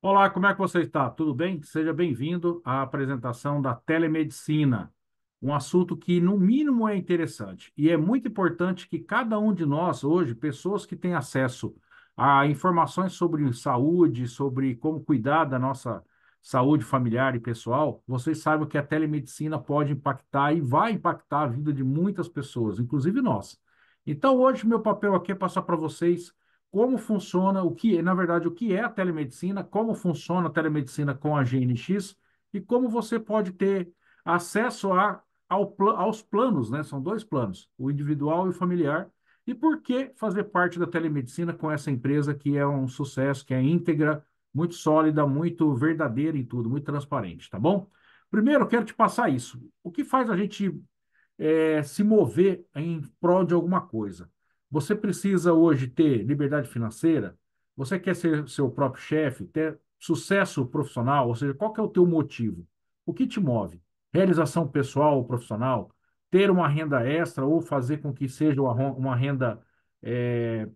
Olá, como é que você está? Tudo bem? Seja bem-vindo à apresentação da telemedicina, um assunto que, no mínimo, é interessante. E é muito importante que cada um de nós, hoje, pessoas que têm acesso a informações sobre saúde, sobre como cuidar da nossa saúde familiar e pessoal, vocês saibam que a telemedicina pode impactar e vai impactar a vida de muitas pessoas, inclusive nós. Então, hoje, meu papel aqui é passar para vocês como funciona, o que, na verdade, o que é a telemedicina, como funciona a telemedicina com a GNX e como você pode ter acesso a, ao, aos planos, né? São dois planos, o individual e o familiar. E por que fazer parte da telemedicina com essa empresa que é um sucesso, que é íntegra, muito sólida, muito verdadeira em tudo, muito transparente, tá bom? Primeiro, eu quero te passar isso. O que faz a gente é, se mover em prol de alguma coisa? Você precisa hoje ter liberdade financeira? Você quer ser seu próprio chefe, ter sucesso profissional? Ou seja, qual é o teu motivo? O que te move? Realização pessoal ou profissional? Ter uma renda extra ou fazer com que seja uma renda, é,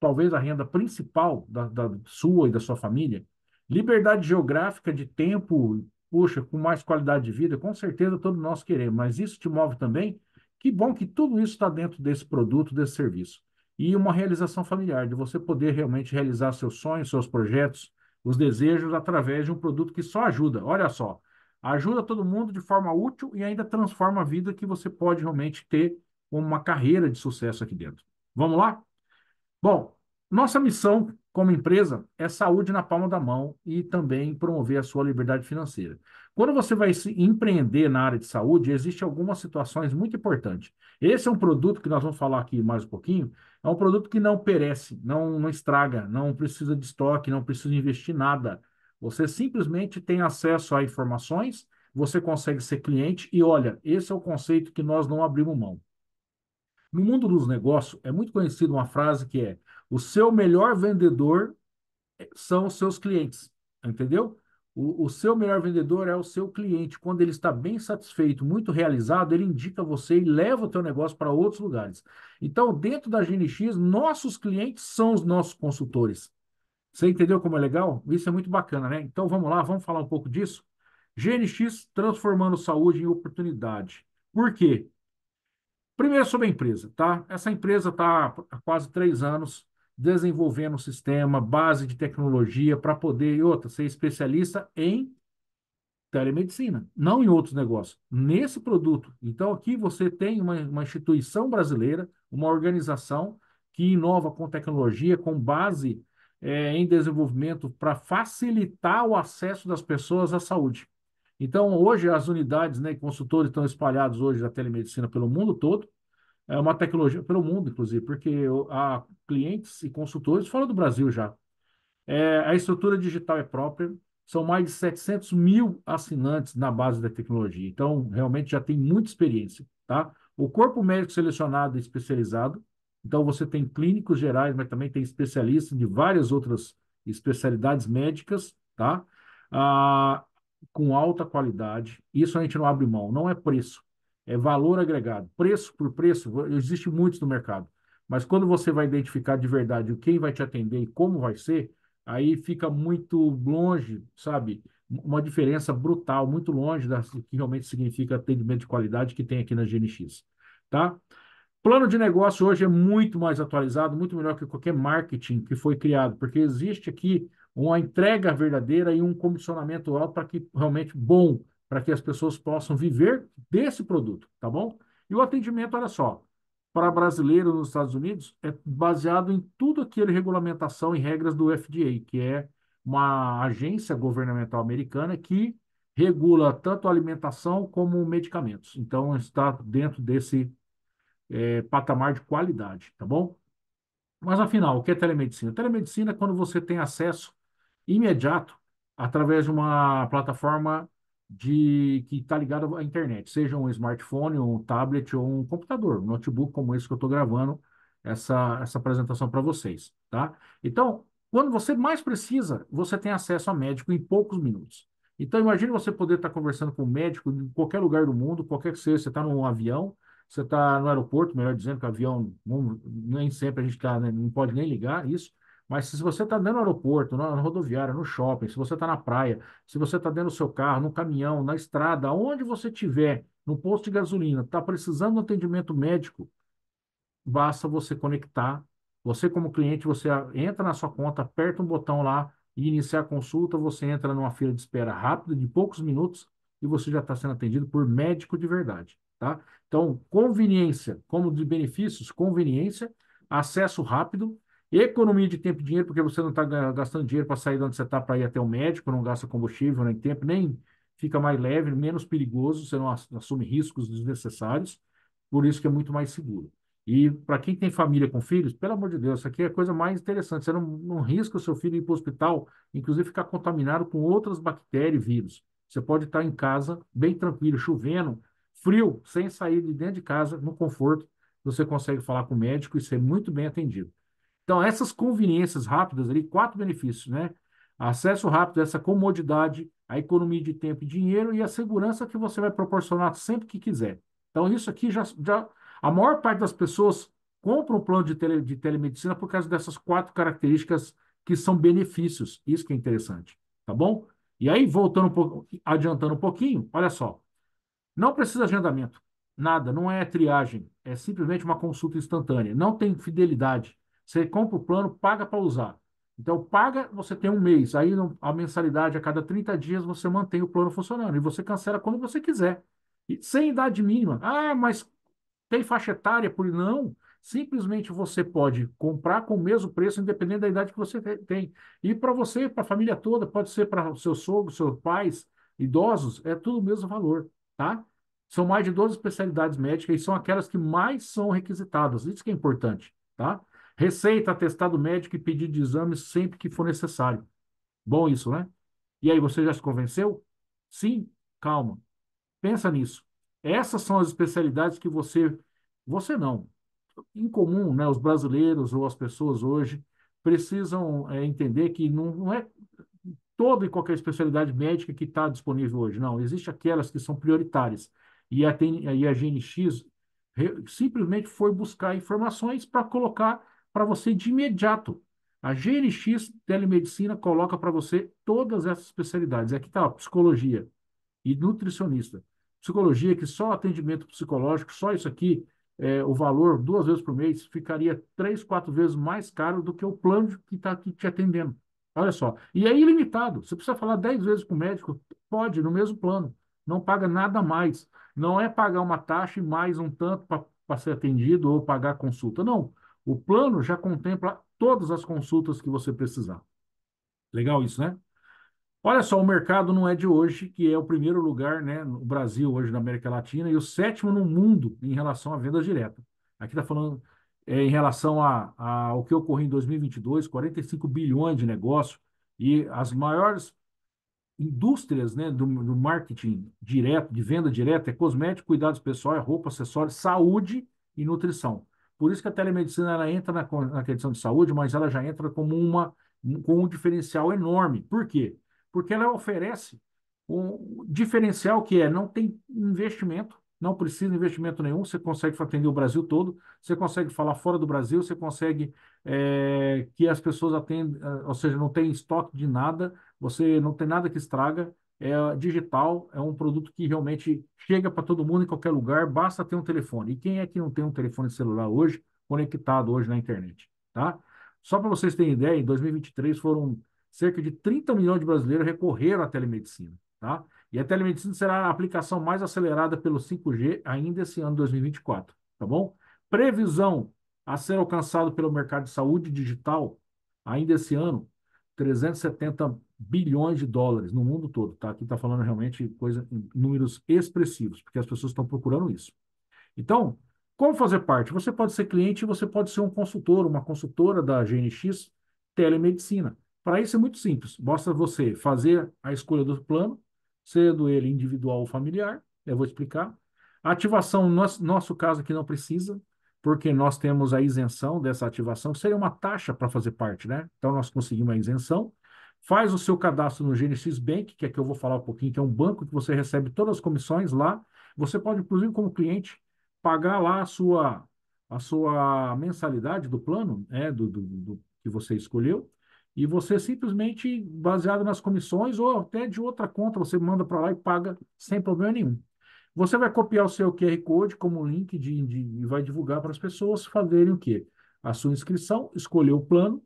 talvez a renda principal da, da sua e da sua família? Liberdade geográfica de tempo, puxa, com mais qualidade de vida, com certeza todos nós queremos, mas isso te move também? Que bom que tudo isso está dentro desse produto, desse serviço. E uma realização familiar, de você poder realmente realizar seus sonhos, seus projetos, os desejos através de um produto que só ajuda. Olha só, ajuda todo mundo de forma útil e ainda transforma a vida que você pode realmente ter uma carreira de sucesso aqui dentro. Vamos lá? Bom, nossa missão como empresa é saúde na palma da mão e também promover a sua liberdade financeira. Quando você vai se empreender na área de saúde, existem algumas situações muito importantes. Esse é um produto que nós vamos falar aqui mais um pouquinho, é um produto que não perece, não, não estraga, não precisa de estoque, não precisa investir nada. Você simplesmente tem acesso a informações, você consegue ser cliente e olha, esse é o conceito que nós não abrimos mão. No mundo dos negócios, é muito conhecida uma frase que é o seu melhor vendedor são os seus clientes, entendeu? O, o, seu melhor vendedor é o seu cliente. Quando ele está bem satisfeito, muito realizado, ele indica você e leva o teu negócio para outros lugares. Então, dentro da GNX, nossos clientes são os nossos consultores. Você entendeu como é legal? Isso é muito bacana, né? Então, vamos lá, vamos falar um pouco disso? GNX transformando saúde em oportunidade. Por quê? Primeiro sobre a empresa, tá? Essa empresa está há quase três anos desenvolvendo um sistema, base de tecnologia para poder, e outra, ser especialista em telemedicina, não em outros negócios, nesse produto. Então, aqui você tem uma, uma instituição brasileira, uma organização que inova com tecnologia, com base é, em desenvolvimento para facilitar o acesso das pessoas à saúde. Então, hoje, as unidades né, consultores estão espalhados hoje da telemedicina pelo mundo todo, é uma tecnologia pelo mundo, inclusive, porque há clientes e consultores fora do Brasil já. É, a estrutura digital é própria, são mais de 700 mil assinantes na base da tecnologia, então realmente já tem muita experiência, tá? O corpo médico selecionado é especializado, então você tem clínicos gerais, mas também tem especialistas de várias outras especialidades médicas, tá? Ah, com alta qualidade, isso a gente não abre mão, não é preço, é valor agregado, preço por preço, existe muitos no mercado. Mas quando você vai identificar de verdade quem vai te atender e como vai ser, aí fica muito longe, sabe? Uma diferença brutal, muito longe da que realmente significa atendimento de qualidade que tem aqui na GNX, tá? Plano de negócio hoje é muito mais atualizado, muito melhor que qualquer marketing que foi criado, porque existe aqui uma entrega verdadeira e um comissionamento alto para que realmente bom para que as pessoas possam viver desse produto, tá bom? E o atendimento, olha só, para brasileiro nos Estados Unidos é baseado em tudo aquilo regulamentação e regras do FDA, que é uma agência governamental americana que regula tanto alimentação como medicamentos. Então, está dentro desse é, patamar de qualidade, tá bom? Mas, afinal, o que é telemedicina? Telemedicina é quando você tem acesso imediato através de uma plataforma de que está ligado à internet, seja um smartphone, um tablet ou um computador, um notebook como esse que eu estou gravando essa, essa apresentação para vocês, tá? Então, quando você mais precisa, você tem acesso a médico em poucos minutos. Então, imagine você poder estar tá conversando com um médico em qualquer lugar do mundo, qualquer que seja, você está num avião, você está no aeroporto, melhor dizendo, que avião nem sempre a gente tá, né, não pode nem ligar isso, mas se você está dentro do aeroporto, na rodoviária, no shopping, se você está na praia, se você está dentro do seu carro, no caminhão, na estrada, onde você estiver, no posto de gasolina, está precisando de um atendimento médico, basta você conectar. Você, como cliente, você entra na sua conta, aperta um botão lá e iniciar a consulta, você entra numa fila de espera rápida, de poucos minutos, e você já está sendo atendido por médico de verdade. Tá? Então, conveniência, como de benefícios, conveniência, acesso rápido Economia de tempo e dinheiro, porque você não está gastando dinheiro para sair de onde você está para ir até o médico, não gasta combustível nem tempo, nem fica mais leve, menos perigoso, você não assume riscos desnecessários, por isso que é muito mais seguro. E para quem tem família com filhos, pelo amor de Deus, isso aqui é a coisa mais interessante. Você não, não risca o seu filho ir para o hospital, inclusive ficar contaminado com outras bactérias e vírus. Você pode estar tá em casa, bem tranquilo, chovendo, frio, sem sair de dentro de casa, no conforto. Você consegue falar com o médico e ser muito bem atendido. Então, essas conveniências rápidas ali, quatro benefícios, né? Acesso rápido, essa comodidade, a economia de tempo e dinheiro e a segurança que você vai proporcionar sempre que quiser. Então, isso aqui já. já a maior parte das pessoas compra um plano de, tele, de telemedicina por causa dessas quatro características que são benefícios. Isso que é interessante, tá bom? E aí, voltando um pouco, adiantando um pouquinho, olha só. Não precisa agendamento, nada, não é triagem, é simplesmente uma consulta instantânea. Não tem fidelidade, você compra o plano, paga para usar. Então, paga, você tem um mês. Aí, a mensalidade, a cada 30 dias, você mantém o plano funcionando. E você cancela quando você quiser. E, sem idade mínima. Ah, mas tem faixa etária? Por não. Simplesmente você pode comprar com o mesmo preço, independente da idade que você tem. E para você, para a família toda, pode ser para seus sogros, seus pais, idosos, é tudo o mesmo valor, tá? São mais de 12 especialidades médicas e são aquelas que mais são requisitadas. Isso que é importante, tá? Receita, atestado médico e pedido de exames sempre que for necessário. Bom isso, né? E aí, você já se convenceu? Sim? Calma. Pensa nisso. Essas são as especialidades que você... Você não. Em comum, né? Os brasileiros ou as pessoas hoje precisam é, entender que não, não é toda e qualquer especialidade médica que está disponível hoje. Não, existe aquelas que são prioritárias. E a, e a GNX re, simplesmente foi buscar informações para colocar para você de imediato. A GNX Telemedicina coloca para você todas essas especialidades. Aqui está psicologia e nutricionista. Psicologia, que só atendimento psicológico, só isso aqui, é, o valor duas vezes por mês, ficaria três, quatro vezes mais caro do que o plano que está te atendendo. Olha só. E é ilimitado. Você precisa falar dez vezes com o médico? Pode, no mesmo plano. Não paga nada mais. Não é pagar uma taxa e mais um tanto para ser atendido ou pagar consulta. Não. O plano já contempla todas as consultas que você precisar. Legal isso, né? Olha só, o mercado não é de hoje, que é o primeiro lugar né, no Brasil, hoje na América Latina, e o sétimo no mundo em relação à venda direta. Aqui está falando é, em relação a, a, ao que ocorreu em 2022, 45 bilhões de negócio, e as maiores indústrias né, do, do marketing direto, de venda direta, é cosmético, cuidados pessoais, é roupa, acessórios, saúde e nutrição. Por isso que a telemedicina ela entra na, na questão de saúde, mas ela já entra como uma com um diferencial enorme. Por quê? Porque ela oferece um diferencial que é não tem investimento, não precisa de investimento nenhum, você consegue atender o Brasil todo, você consegue falar fora do Brasil, você consegue é, que as pessoas atendam, é, ou seja, não tem estoque de nada, você não tem nada que estraga, é, digital é um produto que realmente chega para todo mundo em qualquer lugar, basta ter um telefone. E quem é que não tem um telefone celular hoje, conectado hoje na internet? Tá? Só para vocês terem ideia, em 2023 foram cerca de 30 milhões de brasileiros recorreram à telemedicina. Tá? E a telemedicina será a aplicação mais acelerada pelo 5G ainda esse ano 2024, tá bom? Previsão a ser alcançado pelo mercado de saúde digital ainda esse ano 370 bilhões de dólares no mundo todo, tá? Aqui está falando realmente coisa, números expressivos, porque as pessoas estão procurando isso. Então, como fazer parte? Você pode ser cliente, você pode ser um consultor, uma consultora da GNX Telemedicina. Para isso é muito simples. Basta você fazer a escolha do plano, sendo ele individual ou familiar, eu vou explicar. A ativação, no nosso caso aqui, não precisa, porque nós temos a isenção dessa ativação, seria uma taxa para fazer parte, né? Então nós conseguimos a isenção. Faz o seu cadastro no Genesis Bank, que é que eu vou falar um pouquinho, que é um banco que você recebe todas as comissões lá. Você pode, inclusive, como cliente, pagar lá a sua, a sua mensalidade do plano, né, do, do, do que você escolheu, e você simplesmente, baseado nas comissões ou até de outra conta, você manda para lá e paga sem problema nenhum. Você vai copiar o seu QR Code como link de, de, e vai divulgar para as pessoas fazerem o quê? A sua inscrição, escolher o plano,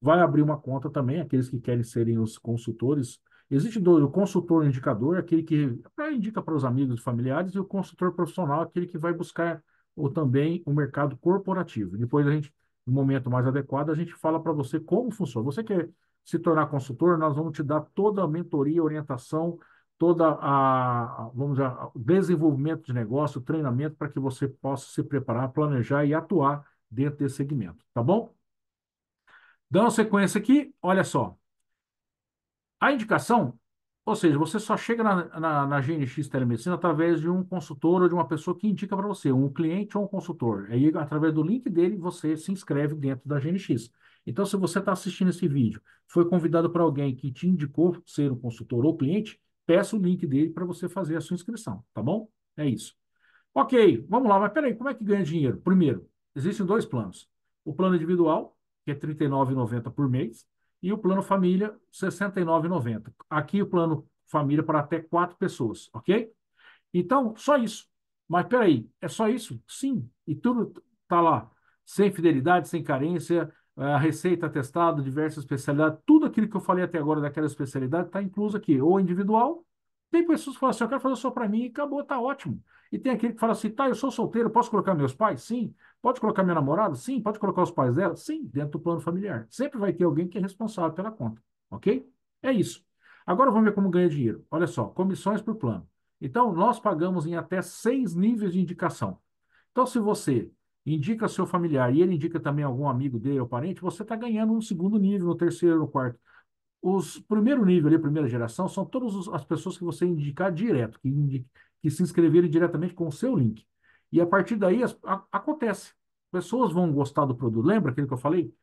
vai abrir uma conta também, aqueles que querem serem os consultores. Existe do, o consultor indicador, aquele que indica para os amigos e familiares, e o consultor profissional, aquele que vai buscar ou também o mercado corporativo. Depois a gente, no momento mais adequado, a gente fala para você como funciona. Você quer se tornar consultor, nós vamos te dar toda a mentoria, orientação, toda a vamos dizer, o desenvolvimento de negócio, treinamento para que você possa se preparar, planejar e atuar dentro desse segmento, tá bom? Dando sequência aqui, olha só. A indicação, ou seja, você só chega na, na, na GNX Telemedicina através de um consultor ou de uma pessoa que indica para você, um cliente ou um consultor. Aí, através do link dele, você se inscreve dentro da GNX. Então, se você está assistindo esse vídeo, foi convidado para alguém que te indicou ser um consultor ou cliente, peça o link dele para você fazer a sua inscrição, tá bom? É isso. Ok, vamos lá, mas peraí, como é que ganha dinheiro? Primeiro, existem dois planos. O plano individual, que é R$ 39,90 por mês, e o plano família, R$ 69,90. Aqui o plano família para até quatro pessoas, ok? Então, só isso. Mas peraí, é só isso? Sim. E tudo está lá. Sem fidelidade, sem carência, é, a receita, atestado, diversas especialidades, tudo aquilo que eu falei até agora daquela especialidade está incluso aqui, ou individual. Tem pessoas que falam assim, eu quero fazer só para mim e acabou, está ótimo. E tem aquele que fala assim, tá, eu sou solteiro, posso colocar meus pais? Sim. Pode colocar minha namorada? Sim. Pode colocar os pais dela? Sim, dentro do plano familiar. Sempre vai ter alguém que é responsável pela conta, ok? É isso. Agora vamos ver como ganha dinheiro. Olha só, comissões por plano. Então, nós pagamos em até seis níveis de indicação. Então, se você indica seu familiar e ele indica também algum amigo dele ou parente, você está ganhando um segundo nível, no um terceiro, no um quarto. Os primeiro nível ali, primeira geração, são todas as pessoas que você indicar direto, que, indique que se inscreverem diretamente com o seu link. E a partir daí as, a, acontece. Pessoas vão gostar do produto. Lembra aquilo que eu falei?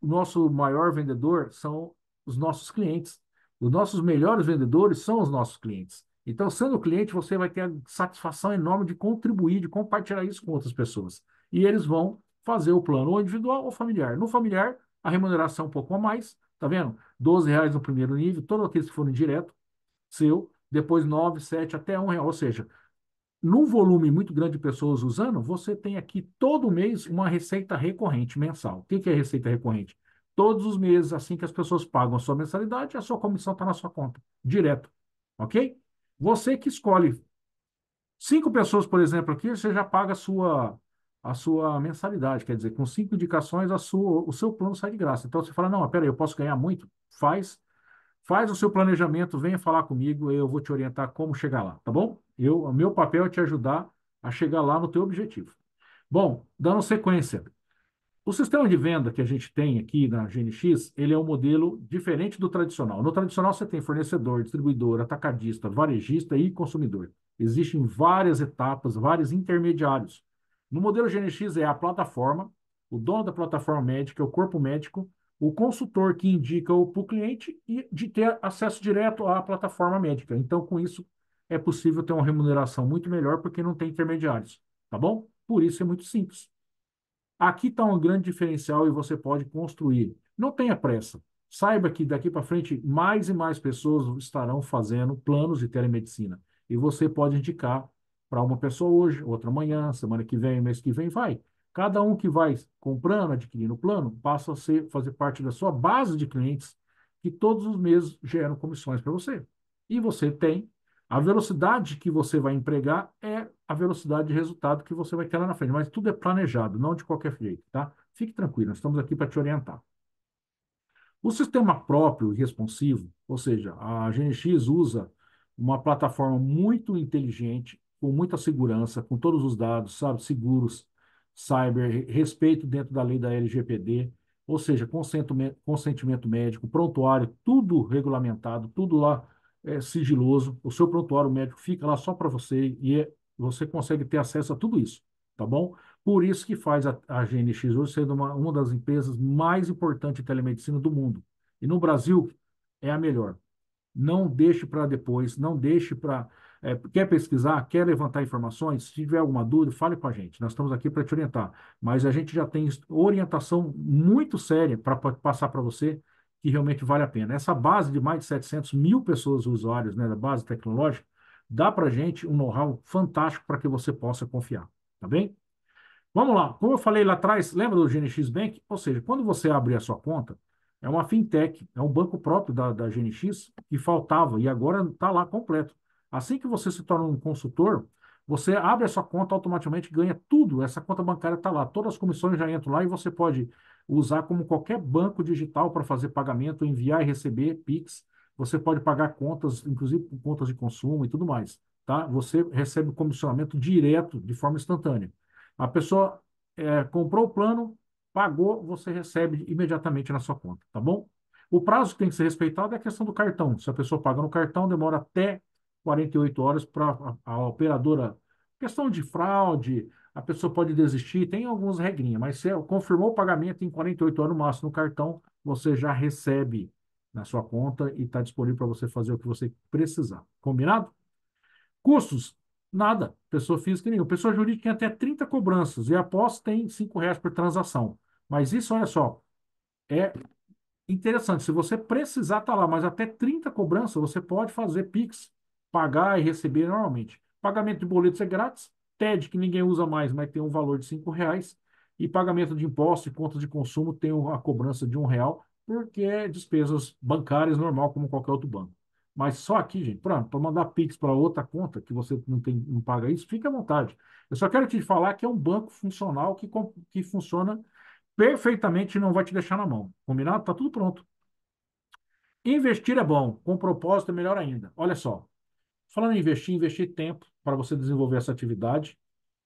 O nosso maior vendedor são os nossos clientes. Os nossos melhores vendedores são os nossos clientes. Então, sendo cliente, você vai ter a satisfação enorme de contribuir, de compartilhar isso com outras pessoas e eles vão fazer o plano ou individual ou familiar. No familiar, a remuneração é um pouco a mais, tá vendo? 12 reais no primeiro nível, todos aqueles que direto, seu, depois 9, 7, até 1 real. Ou seja, num volume muito grande de pessoas usando, você tem aqui todo mês uma receita recorrente mensal. O que, que é receita recorrente? Todos os meses, assim que as pessoas pagam a sua mensalidade, a sua comissão está na sua conta, direto. Ok? Você que escolhe. Cinco pessoas, por exemplo, aqui, você já paga a sua a sua mensalidade, quer dizer, com cinco indicações a sua, o seu plano sai de graça. Então você fala, não, peraí, eu posso ganhar muito? Faz, faz o seu planejamento, venha falar comigo, eu vou te orientar como chegar lá, tá bom? Eu, meu papel é te ajudar a chegar lá no teu objetivo. Bom, dando sequência, o sistema de venda que a gente tem aqui na GNX, ele é um modelo diferente do tradicional. No tradicional você tem fornecedor, distribuidor, atacadista, varejista e consumidor. Existem várias etapas, vários intermediários no modelo GNX é a plataforma, o dono da plataforma médica, é o corpo médico, o consultor que indica para o cliente e de ter acesso direto à plataforma médica. Então, com isso, é possível ter uma remuneração muito melhor porque não tem intermediários, tá bom? Por isso é muito simples. Aqui está um grande diferencial e você pode construir. Não tenha pressa. Saiba que daqui para frente mais e mais pessoas estarão fazendo planos de telemedicina e você pode indicar para uma pessoa hoje, outra amanhã, semana que vem, mês que vem, vai. Cada um que vai comprando, adquirindo o plano, passa a ser, fazer parte da sua base de clientes que todos os meses geram comissões para você. E você tem a velocidade que você vai empregar é a velocidade de resultado que você vai ter lá na frente, mas tudo é planejado, não de qualquer jeito, tá? Fique tranquilo, nós estamos aqui para te orientar. O sistema próprio e responsivo, ou seja, a GNX usa uma plataforma muito inteligente com muita segurança, com todos os dados, sabe, seguros, cyber, respeito dentro da lei da LGPD, ou seja, consentimento, consentimento médico, prontuário, tudo regulamentado, tudo lá é, sigiloso. O seu prontuário médico fica lá só para você e é, você consegue ter acesso a tudo isso, tá bom? Por isso que faz a, a GNX hoje sendo uma, uma das empresas mais importantes de telemedicina do mundo. E no Brasil é a melhor. Não deixe para depois, não deixe para é, quer pesquisar, quer levantar informações, se tiver alguma dúvida, fale com a gente. Nós estamos aqui para te orientar. Mas a gente já tem orientação muito séria para passar para você que realmente vale a pena. Essa base de mais de 700 mil pessoas usuários né, da base tecnológica dá para a gente um know-how fantástico para que você possa confiar. Tá bem? Vamos lá. Como eu falei lá atrás, lembra do GNX Bank? Ou seja, quando você abrir a sua conta, é uma fintech, é um banco próprio da, da GNX que faltava e agora está lá completo. Assim que você se torna um consultor, você abre a sua conta automaticamente, ganha tudo. Essa conta bancária está lá, todas as comissões já entram lá e você pode usar como qualquer banco digital para fazer pagamento, enviar e receber Pix. Você pode pagar contas, inclusive contas de consumo e tudo mais. Tá? Você recebe o comissionamento direto, de forma instantânea. A pessoa é, comprou o plano, pagou, você recebe imediatamente na sua conta, tá bom? O prazo que tem que ser respeitado é a questão do cartão. Se a pessoa paga no cartão, demora até 48 horas para a, a, operadora. Questão de fraude, a pessoa pode desistir, tem algumas regrinhas, mas se confirmou o pagamento em 48 horas no máximo no cartão, você já recebe na sua conta e está disponível para você fazer o que você precisar. Combinado? Custos? Nada. Pessoa física nenhuma. Pessoa jurídica tem até 30 cobranças e após tem R$ reais por transação. Mas isso, olha só, é interessante. Se você precisar, tá lá, mas até 30 cobranças você pode fazer Pix pagar e receber normalmente. Pagamento de boletos é grátis, TED, que ninguém usa mais, mas tem um valor de R$ reais e pagamento de impostos e contas de consumo tem a cobrança de um real, porque é despesas bancárias normal, como qualquer outro banco. Mas só aqui, gente, para mandar Pix para outra conta que você não, tem, não paga isso, fique à vontade. Eu só quero te falar que é um banco funcional que, que funciona perfeitamente e não vai te deixar na mão. Combinado? Está tudo pronto. Investir é bom, com propósito é melhor ainda. Olha só, Falando em investir, investir tempo para você desenvolver essa atividade,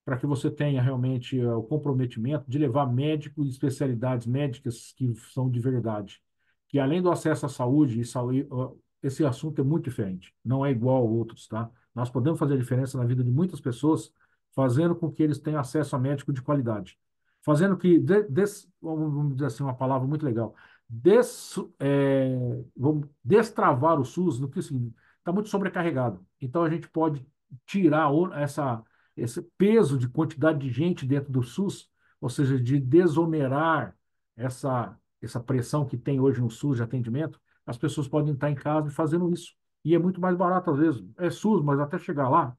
para que você tenha realmente eh, o comprometimento de levar médicos e especialidades médicas que são de verdade. Que além do acesso à saúde, eh, esse assunto é muito diferente, não é igual a outros, tá? Nós podemos fazer diferença na vida de muitas pessoas, fazendo com que eles tenham acesso a médico de qualidade. Fazendo que, de, des, vamos dizer assim, uma palavra muito legal, des, é, vamos destravar o SUS, no que significa? está muito sobrecarregado. Então a gente pode tirar essa, esse peso de quantidade de gente dentro do SUS, ou seja, de desonerar essa, essa pressão que tem hoje no SUS de atendimento, as pessoas podem estar em casa fazendo isso. E é muito mais barato, às vezes. É SUS, mas até chegar lá,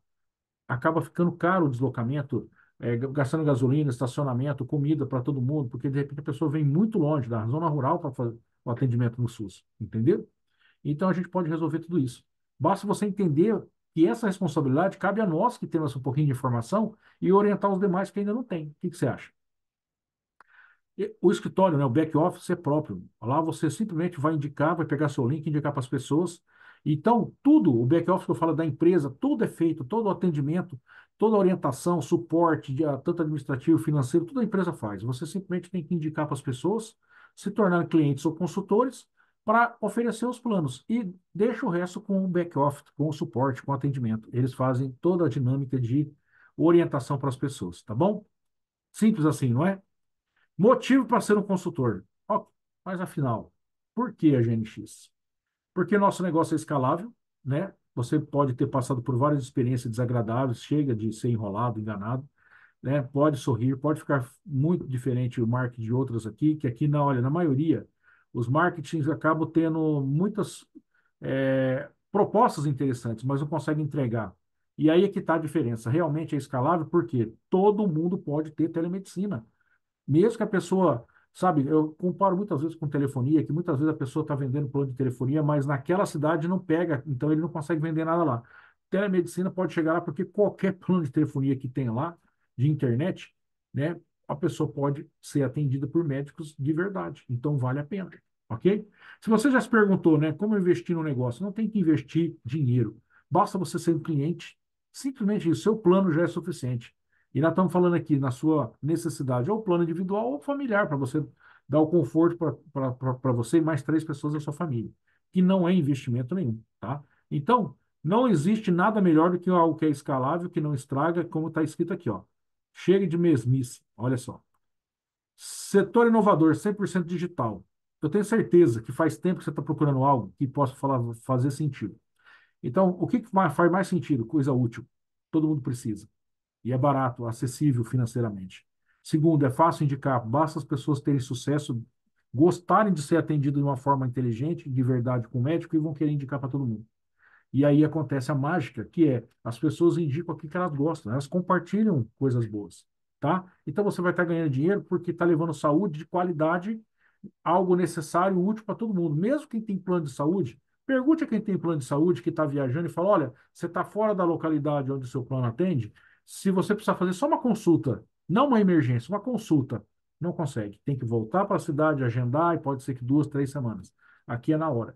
acaba ficando caro o deslocamento, é, gastando gasolina, estacionamento, comida para todo mundo, porque de repente a pessoa vem muito longe da zona rural para fazer o atendimento no SUS. Entendeu? Então a gente pode resolver tudo isso. Basta você entender que essa responsabilidade cabe a nós que temos um pouquinho de informação e orientar os demais que ainda não têm. O que, que você acha? O escritório, né, o back office é próprio. Lá você simplesmente vai indicar, vai pegar seu link, indicar para as pessoas. Então, tudo, o back office que eu falo da empresa, tudo é feito, todo o atendimento, toda a orientação, suporte, tanto administrativo, financeiro, tudo a empresa faz. Você simplesmente tem que indicar para as pessoas, se tornar clientes ou consultores, para oferecer os planos e deixa o resto com o back-office, com o suporte, com o atendimento. Eles fazem toda a dinâmica de orientação para as pessoas, tá bom? Simples assim, não é? Motivo para ser um consultor. Oh, mas afinal, por que a GNX? Porque nosso negócio é escalável, né? Você pode ter passado por várias experiências desagradáveis, chega de ser enrolado, enganado, né? Pode sorrir, pode ficar muito diferente o marketing de outras aqui, que aqui na olha, na maioria os marketings acabam tendo muitas é, propostas interessantes, mas não conseguem entregar. E aí é que está a diferença. Realmente é escalável porque todo mundo pode ter telemedicina. Mesmo que a pessoa, sabe, eu comparo muitas vezes com telefonia, que muitas vezes a pessoa está vendendo plano de telefonia, mas naquela cidade não pega, então ele não consegue vender nada lá. Telemedicina pode chegar lá porque qualquer plano de telefonia que tem lá, de internet, né, a pessoa pode ser atendida por médicos de verdade. Então, vale a pena, ok? Se você já se perguntou, né, como investir no negócio, não tem que investir dinheiro. Basta você ser um cliente, simplesmente o seu plano já é suficiente. E nós estamos falando aqui na sua necessidade, ou plano individual ou familiar, para você dar o conforto para você e mais três pessoas da sua família, que não é investimento nenhum, tá? Então, não existe nada melhor do que algo que é escalável, que não estraga, como está escrito aqui, ó. Chegue de mesmice. Olha só. Setor inovador, 100% digital. Eu tenho certeza que faz tempo que você está procurando algo que possa falar, fazer sentido. Então, o que faz mais sentido? Coisa útil. Todo mundo precisa. E é barato, acessível financeiramente. Segundo, é fácil indicar, basta as pessoas terem sucesso, gostarem de ser atendidas de uma forma inteligente, de verdade, com o médico e vão querer indicar para todo mundo. E aí acontece a mágica, que é as pessoas indicam aqui que elas gostam, elas compartilham coisas boas, tá? Então você vai estar tá ganhando dinheiro porque está levando saúde de qualidade, algo necessário, útil para todo mundo. Mesmo quem tem plano de saúde, pergunte a quem tem plano de saúde, que está viajando e fala, olha, você está fora da localidade onde o seu plano atende, se você precisar fazer só uma consulta, não uma emergência, uma consulta, não consegue. Tem que voltar para a cidade, agendar, e pode ser que duas, três semanas. Aqui é na hora.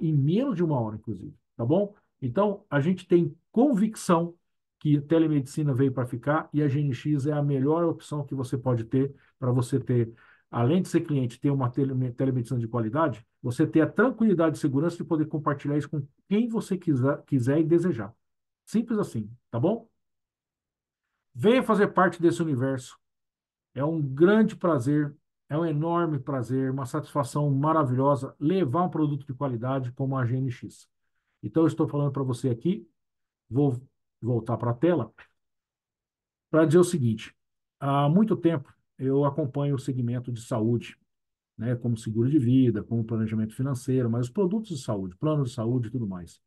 Em menos de uma hora, inclusive tá bom? Então, a gente tem convicção que telemedicina veio para ficar e a GNX é a melhor opção que você pode ter para você ter, além de ser cliente, ter uma telemedicina de qualidade, você ter a tranquilidade e segurança de poder compartilhar isso com quem você quiser, quiser e desejar. Simples assim, tá bom? Venha fazer parte desse universo. É um grande prazer, é um enorme prazer, uma satisfação maravilhosa levar um produto de qualidade como a GNX. Então, eu estou falando para você aqui, vou voltar para a tela, para dizer o seguinte: há muito tempo eu acompanho o segmento de saúde, né, como seguro de vida, como planejamento financeiro, mas os produtos de saúde, plano de saúde e tudo mais.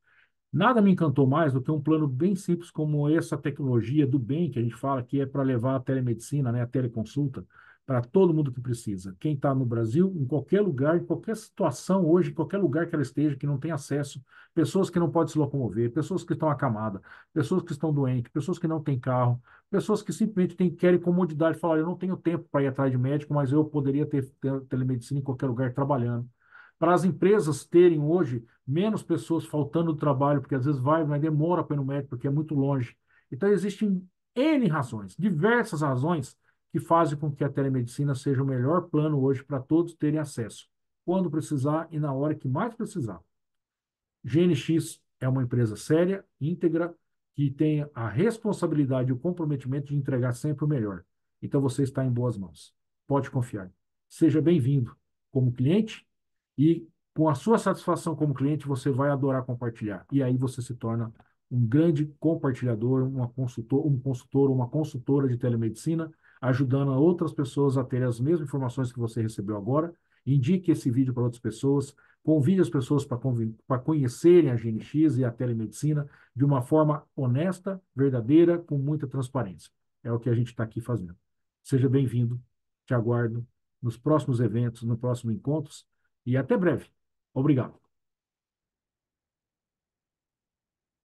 Nada me encantou mais do que um plano bem simples como essa tecnologia do bem que a gente fala que é para levar a telemedicina, né, a teleconsulta, para todo mundo que precisa. Quem está no Brasil, em qualquer lugar, em qualquer situação hoje, em qualquer lugar que ela esteja, que não tem acesso, pessoas que não podem se locomover, pessoas que estão acamadas, pessoas que estão doentes, pessoas que não têm carro, pessoas que simplesmente têm, querem comodidade, falar, eu não tenho tempo para ir atrás de médico, mas eu poderia ter, ter telemedicina em qualquer lugar trabalhando para as empresas terem hoje menos pessoas faltando do trabalho, porque às vezes vai, mas demora para ir no médico, porque é muito longe. Então, existem N razões, diversas razões que fazem com que a telemedicina seja o melhor plano hoje para todos terem acesso, quando precisar e na hora que mais precisar. GNX é uma empresa séria, íntegra, que tem a responsabilidade e o comprometimento de entregar sempre o melhor. Então você está em boas mãos. Pode confiar. Seja bem-vindo como cliente e com a sua satisfação como cliente, você vai adorar compartilhar. E aí você se torna um grande compartilhador, uma consultor, um consultor, uma consultora de telemedicina ajudando outras pessoas a terem as mesmas informações que você recebeu agora. Indique esse vídeo para outras pessoas, convide as pessoas para conhecerem a GNX e a telemedicina de uma forma honesta, verdadeira, com muita transparência. É o que a gente está aqui fazendo. Seja bem-vindo, te aguardo nos próximos eventos, nos próximos encontros e até breve. Obrigado.